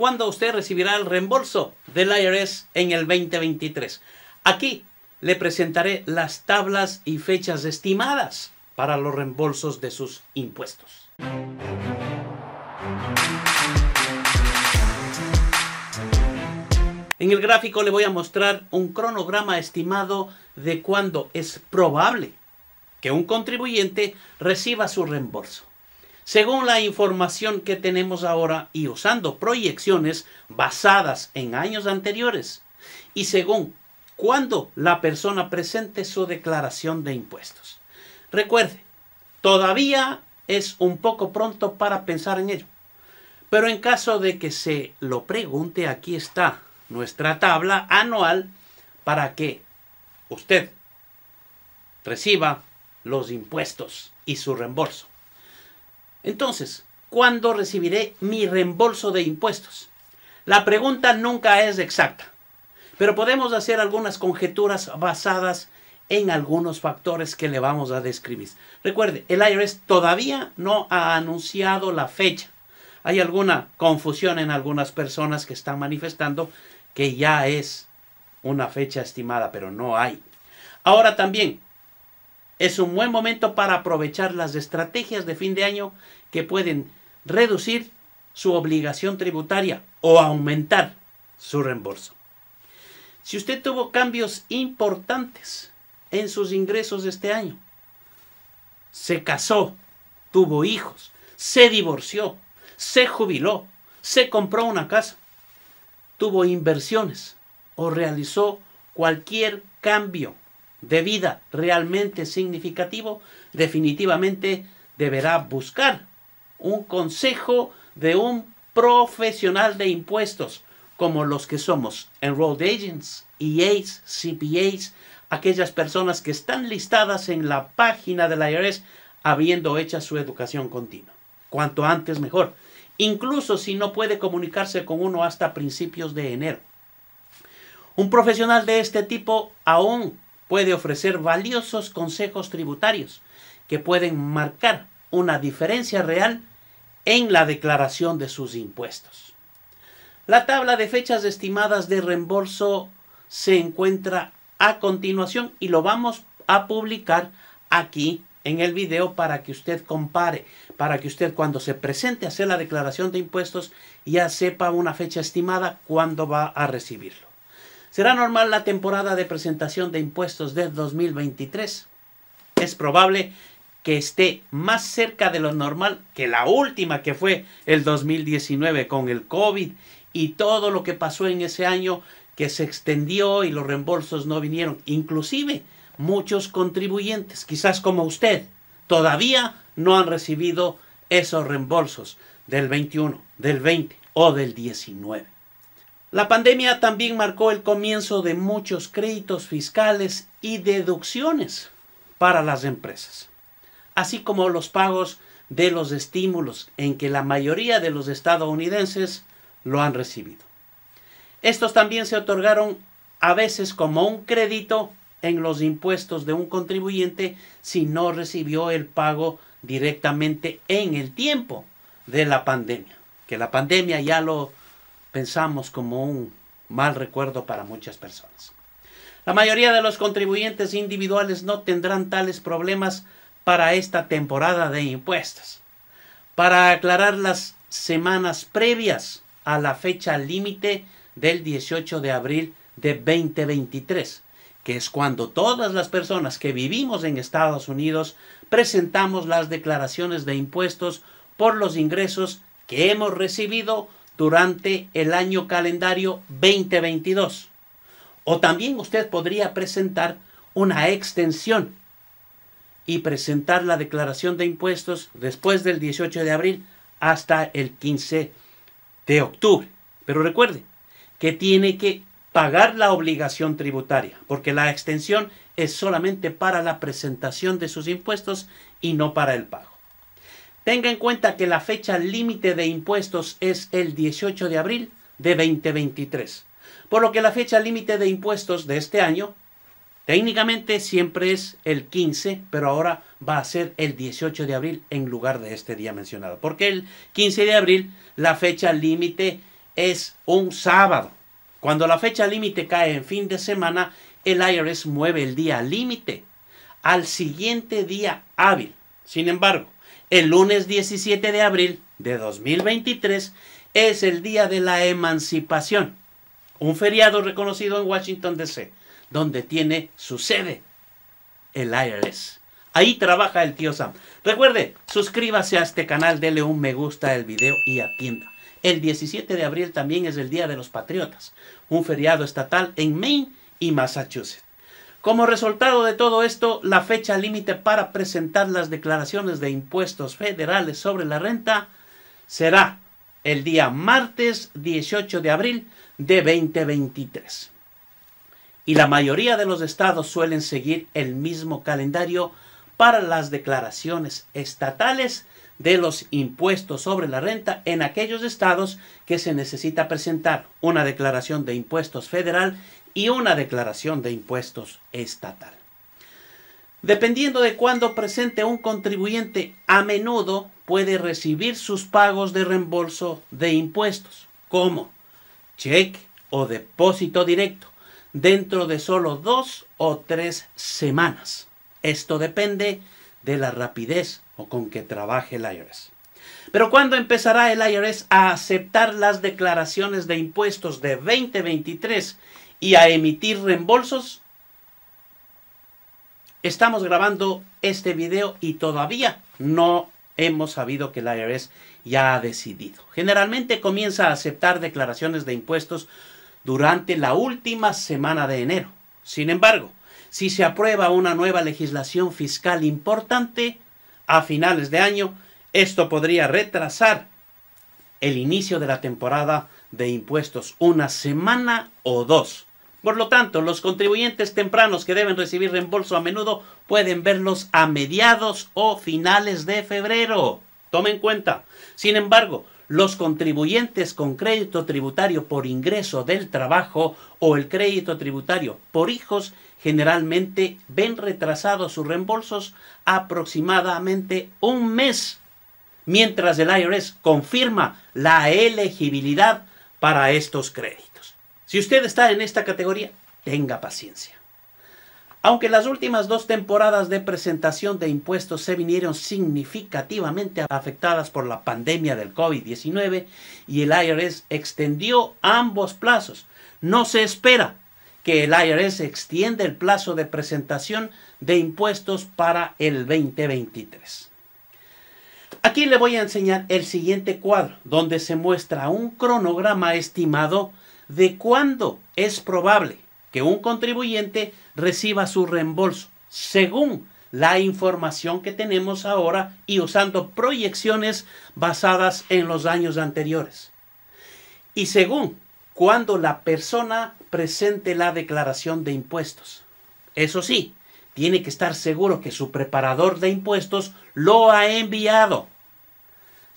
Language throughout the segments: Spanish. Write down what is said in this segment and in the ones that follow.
cuándo usted recibirá el reembolso del IRS en el 2023. Aquí le presentaré las tablas y fechas estimadas para los reembolsos de sus impuestos. En el gráfico le voy a mostrar un cronograma estimado de cuándo es probable que un contribuyente reciba su reembolso. Según la información que tenemos ahora y usando proyecciones basadas en años anteriores y según cuando la persona presente su declaración de impuestos. Recuerde, todavía es un poco pronto para pensar en ello, pero en caso de que se lo pregunte, aquí está nuestra tabla anual para que usted reciba los impuestos y su reembolso. Entonces, ¿cuándo recibiré mi reembolso de impuestos? La pregunta nunca es exacta, pero podemos hacer algunas conjeturas basadas en algunos factores que le vamos a describir. Recuerde, el IRS todavía no ha anunciado la fecha. Hay alguna confusión en algunas personas que están manifestando que ya es una fecha estimada, pero no hay. Ahora también, es un buen momento para aprovechar las estrategias de fin de año que pueden reducir su obligación tributaria o aumentar su reembolso. Si usted tuvo cambios importantes en sus ingresos este año, se casó, tuvo hijos, se divorció, se jubiló, se compró una casa, tuvo inversiones o realizó cualquier cambio de vida realmente significativo, definitivamente deberá buscar un consejo de un profesional de impuestos, como los que somos, enrolled agents, EAs, CPAs, aquellas personas que están listadas en la página de la IRS habiendo hecho su educación continua. Cuanto antes mejor, incluso si no puede comunicarse con uno hasta principios de enero. Un profesional de este tipo aún puede ofrecer valiosos consejos tributarios que pueden marcar una diferencia real en la declaración de sus impuestos. La tabla de fechas estimadas de reembolso se encuentra a continuación y lo vamos a publicar aquí en el video para que usted compare, para que usted cuando se presente a hacer la declaración de impuestos ya sepa una fecha estimada cuándo va a recibirlo. ¿Será normal la temporada de presentación de impuestos de 2023? Es probable que esté más cerca de lo normal que la última que fue el 2019 con el COVID y todo lo que pasó en ese año que se extendió y los reembolsos no vinieron. Inclusive muchos contribuyentes, quizás como usted, todavía no han recibido esos reembolsos del 21, del 20 o del 19. La pandemia también marcó el comienzo de muchos créditos fiscales y deducciones para las empresas, así como los pagos de los estímulos en que la mayoría de los estadounidenses lo han recibido. Estos también se otorgaron a veces como un crédito en los impuestos de un contribuyente si no recibió el pago directamente en el tiempo de la pandemia, que la pandemia ya lo pensamos como un mal recuerdo para muchas personas. La mayoría de los contribuyentes individuales no tendrán tales problemas para esta temporada de impuestos. Para aclarar las semanas previas a la fecha límite del 18 de abril de 2023, que es cuando todas las personas que vivimos en Estados Unidos presentamos las declaraciones de impuestos por los ingresos que hemos recibido durante el año calendario 2022. O también usted podría presentar una extensión y presentar la declaración de impuestos después del 18 de abril hasta el 15 de octubre. Pero recuerde que tiene que pagar la obligación tributaria, porque la extensión es solamente para la presentación de sus impuestos y no para el pago. Tenga en cuenta que la fecha límite de impuestos es el 18 de abril de 2023, por lo que la fecha límite de impuestos de este año técnicamente siempre es el 15, pero ahora va a ser el 18 de abril en lugar de este día mencionado, porque el 15 de abril la fecha límite es un sábado. Cuando la fecha límite cae en fin de semana, el IRS mueve el día límite al siguiente día hábil. Sin embargo, el lunes 17 de abril de 2023 es el Día de la Emancipación, un feriado reconocido en Washington, D.C., donde tiene su sede el IRS. Ahí trabaja el tío Sam. Recuerde, suscríbase a este canal, dele un me gusta al video y atienda. El 17 de abril también es el Día de los Patriotas, un feriado estatal en Maine y Massachusetts. Como resultado de todo esto, la fecha límite para presentar las declaraciones de impuestos federales sobre la renta será el día martes 18 de abril de 2023. Y la mayoría de los estados suelen seguir el mismo calendario para las declaraciones estatales de los impuestos sobre la renta en aquellos estados que se necesita presentar una declaración de impuestos federal y una declaración de impuestos estatal. Dependiendo de cuándo presente un contribuyente, a menudo puede recibir sus pagos de reembolso de impuestos, como cheque o depósito directo, dentro de solo dos o tres semanas. Esto depende de la rapidez o con que trabaje el IRS. Pero ¿cuándo empezará el IRS a aceptar las declaraciones de impuestos de 2023 y a emitir reembolsos? Estamos grabando este video y todavía no hemos sabido que la IRS ya ha decidido. Generalmente comienza a aceptar declaraciones de impuestos durante la última semana de enero. Sin embargo, si se aprueba una nueva legislación fiscal importante a finales de año, esto podría retrasar el inicio de la temporada de impuestos una semana o dos. Por lo tanto, los contribuyentes tempranos que deben recibir reembolso a menudo pueden verlos a mediados o finales de febrero. Tomen en cuenta. Sin embargo, los contribuyentes con crédito tributario por ingreso del trabajo o el crédito tributario por hijos generalmente ven retrasados sus reembolsos aproximadamente un mes, mientras el IRS confirma la elegibilidad para estos créditos. Si usted está en esta categoría, tenga paciencia. Aunque las últimas dos temporadas de presentación de impuestos se vinieron significativamente afectadas por la pandemia del COVID-19 y el IRS extendió ambos plazos, no se espera que el IRS extienda el plazo de presentación de impuestos para el 2023. Aquí le voy a enseñar el siguiente cuadro, donde se muestra un cronograma estimado de cuándo es probable que un contribuyente reciba su reembolso, según la información que tenemos ahora y usando proyecciones basadas en los años anteriores. Y según cuándo la persona presente la declaración de impuestos. Eso sí, tiene que estar seguro que su preparador de impuestos lo ha enviado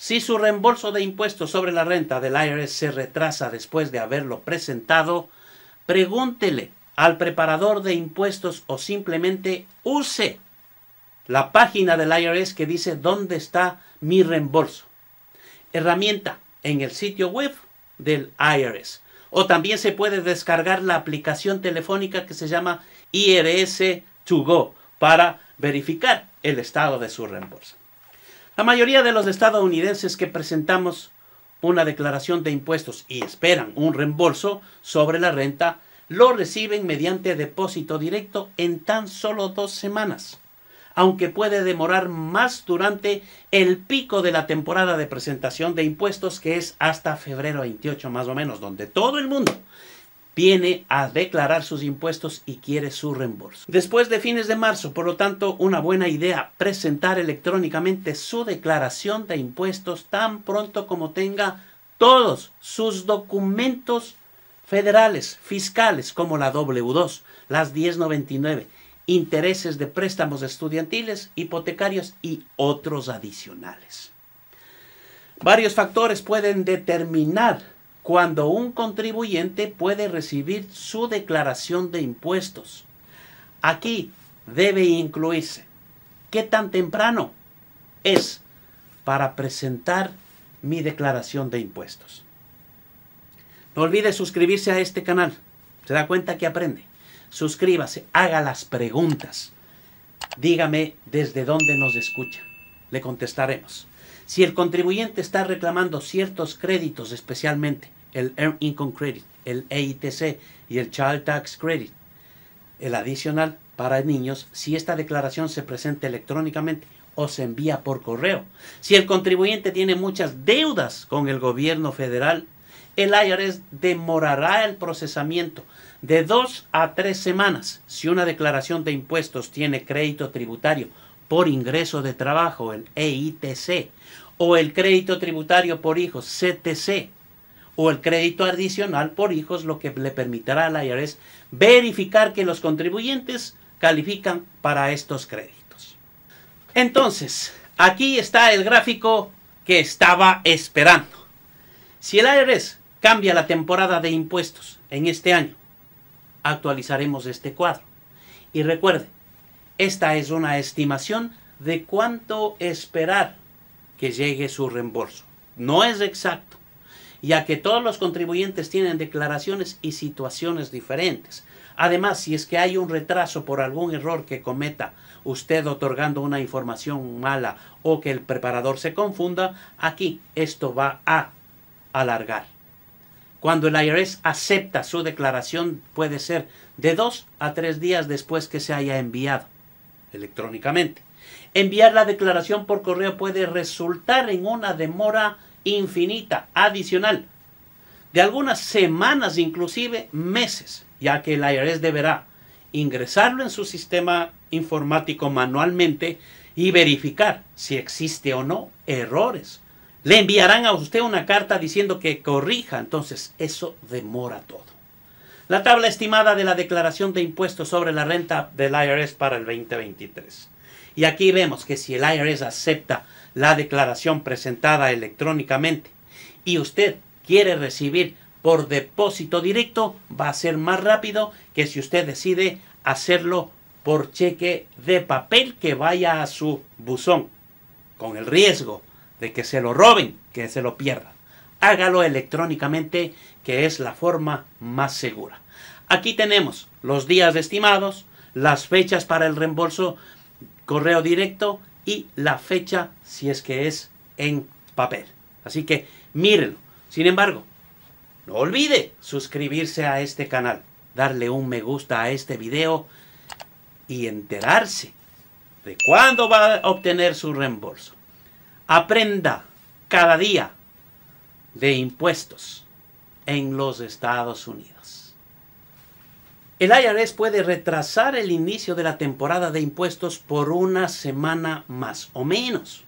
si su reembolso de impuestos sobre la renta del IRS se retrasa después de haberlo presentado, pregúntele al preparador de impuestos o simplemente use la página del IRS que dice dónde está mi reembolso. Herramienta en el sitio web del IRS. O también se puede descargar la aplicación telefónica que se llama IRS 2 Go para verificar el estado de su reembolso. La mayoría de los estadounidenses que presentamos una declaración de impuestos y esperan un reembolso sobre la renta, lo reciben mediante depósito directo en tan solo dos semanas, aunque puede demorar más durante el pico de la temporada de presentación de impuestos que es hasta febrero 28 más o menos, donde todo el mundo viene a declarar sus impuestos y quiere su reembolso. Después de fines de marzo, por lo tanto, una buena idea presentar electrónicamente su declaración de impuestos tan pronto como tenga todos sus documentos federales, fiscales, como la W2, las 1099, intereses de préstamos estudiantiles, hipotecarios y otros adicionales. Varios factores pueden determinar cuando un contribuyente puede recibir su declaración de impuestos. Aquí debe incluirse qué tan temprano es para presentar mi declaración de impuestos. No olvide suscribirse a este canal. Se da cuenta que aprende. Suscríbase, haga las preguntas. Dígame desde dónde nos escucha. Le contestaremos. Si el contribuyente está reclamando ciertos créditos, especialmente el Earned Income Credit, el EITC y el Child Tax Credit, el adicional para niños, si esta declaración se presenta electrónicamente o se envía por correo. Si el contribuyente tiene muchas deudas con el gobierno federal, el IRS demorará el procesamiento de dos a tres semanas si una declaración de impuestos tiene crédito tributario por ingreso de trabajo, el EITC, o el crédito tributario por hijos, CTC, o el crédito adicional por hijos, lo que le permitirá al IRS verificar que los contribuyentes califican para estos créditos. Entonces, aquí está el gráfico que estaba esperando. Si el IRS cambia la temporada de impuestos en este año, actualizaremos este cuadro. Y recuerde, esta es una estimación de cuánto esperar que llegue su reembolso. No es exacto, ya que todos los contribuyentes tienen declaraciones y situaciones diferentes. Además, si es que hay un retraso por algún error que cometa usted otorgando una información mala o que el preparador se confunda, aquí esto va a alargar. Cuando el IRS acepta su declaración puede ser de dos a tres días después que se haya enviado electrónicamente. Enviar la declaración por correo puede resultar en una demora infinita, adicional, de algunas semanas, inclusive meses, ya que el IRS deberá ingresarlo en su sistema informático manualmente y verificar si existe o no errores. Le enviarán a usted una carta diciendo que corrija, entonces eso demora todo. La tabla estimada de la declaración de impuestos sobre la renta del IRS para el 2023. Y aquí vemos que si el IRS acepta la declaración presentada electrónicamente y usted quiere recibir por depósito directo, va a ser más rápido que si usted decide hacerlo por cheque de papel que vaya a su buzón, con el riesgo de que se lo roben, que se lo pierdan. Hágalo electrónicamente que es la forma más segura. Aquí tenemos los días estimados, las fechas para el reembolso, correo directo y la fecha si es que es en papel. Así que mírenlo. Sin embargo, no olvide suscribirse a este canal, darle un me gusta a este video y enterarse de cuándo va a obtener su reembolso. Aprenda cada día de impuestos en los Estados Unidos. El IRS puede retrasar el inicio de la temporada de impuestos por una semana más o menos.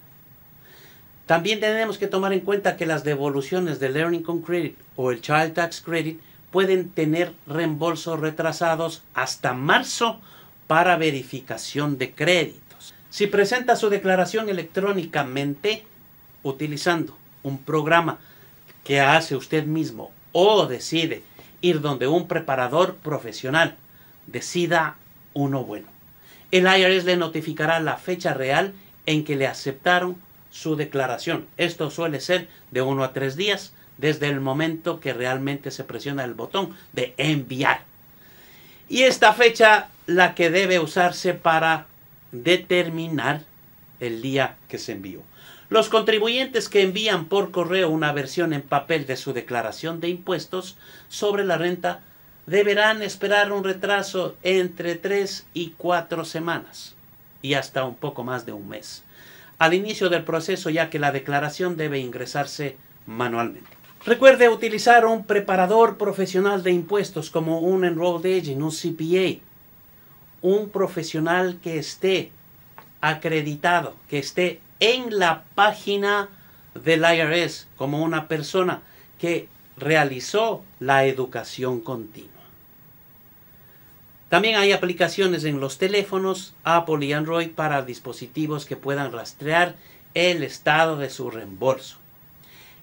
También tenemos que tomar en cuenta que las devoluciones del Learning Income Credit o el Child Tax Credit pueden tener reembolsos retrasados hasta marzo para verificación de créditos. Si presenta su declaración electrónicamente utilizando un programa que hace usted mismo o decide ir donde un preparador profesional, decida uno bueno. El IRS le notificará la fecha real en que le aceptaron su declaración. Esto suele ser de uno a tres días desde el momento que realmente se presiona el botón de enviar. Y esta fecha la que debe usarse para determinar el día que se envió. Los contribuyentes que envían por correo una versión en papel de su declaración de impuestos sobre la renta deberán esperar un retraso entre tres y cuatro semanas y hasta un poco más de un mes al inicio del proceso ya que la declaración debe ingresarse manualmente. Recuerde utilizar un preparador profesional de impuestos como un Enrolled Agent, un CPA, un profesional que esté acreditado, que esté en la página del IRS como una persona que realizó la educación continua. También hay aplicaciones en los teléfonos Apple y Android para dispositivos que puedan rastrear el estado de su reembolso.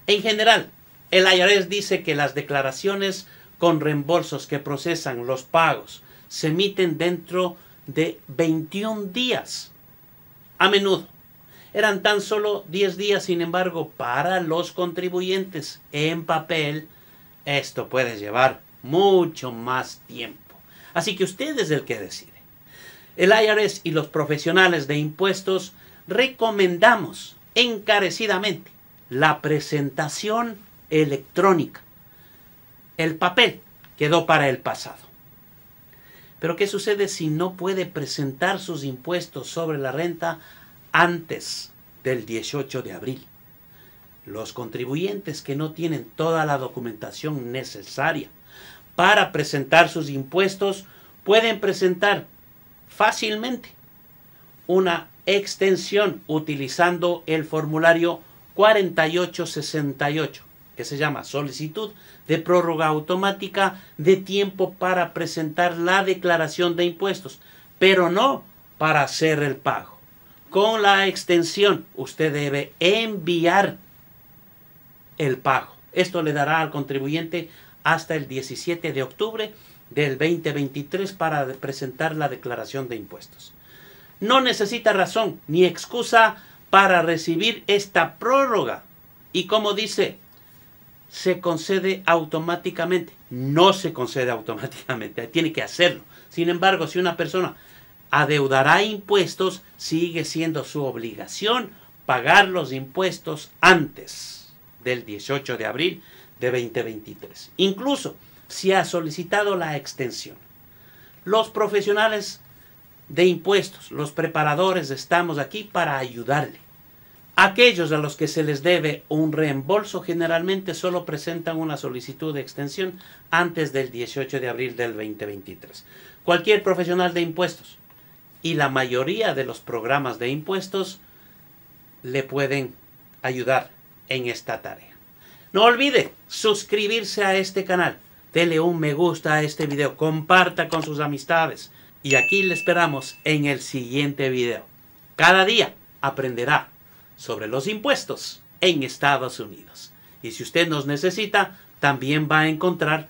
En general, el IRS dice que las declaraciones con reembolsos que procesan los pagos se emiten dentro de 21 días. A menudo, eran tan solo 10 días, sin embargo, para los contribuyentes en papel, esto puede llevar mucho más tiempo. Así que usted es el que decide. El IRS y los profesionales de impuestos recomendamos encarecidamente la presentación electrónica. El papel quedó para el pasado. Pero ¿qué sucede si no puede presentar sus impuestos sobre la renta antes del 18 de abril. Los contribuyentes que no tienen toda la documentación necesaria para presentar sus impuestos pueden presentar fácilmente una extensión utilizando el formulario 4868, que se llama solicitud de prórroga automática de tiempo para presentar la declaración de impuestos, pero no para hacer el pago con la extensión, usted debe enviar el pago. Esto le dará al contribuyente hasta el 17 de octubre del 2023 para presentar la declaración de impuestos. No necesita razón ni excusa para recibir esta prórroga. Y como dice, se concede automáticamente. No se concede automáticamente, tiene que hacerlo. Sin embargo, si una persona adeudará impuestos, sigue siendo su obligación pagar los impuestos antes del 18 de abril de 2023. Incluso si ha solicitado la extensión. Los profesionales de impuestos, los preparadores, estamos aquí para ayudarle. Aquellos a los que se les debe un reembolso generalmente solo presentan una solicitud de extensión antes del 18 de abril del 2023. Cualquier profesional de impuestos y la mayoría de los programas de impuestos le pueden ayudar en esta tarea. No olvide suscribirse a este canal, dele un me gusta a este video, comparta con sus amistades y aquí le esperamos en el siguiente video. Cada día aprenderá sobre los impuestos en Estados Unidos. Y si usted nos necesita, también va a encontrar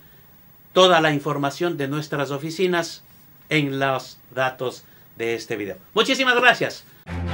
toda la información de nuestras oficinas en los datos de este video. Muchísimas gracias.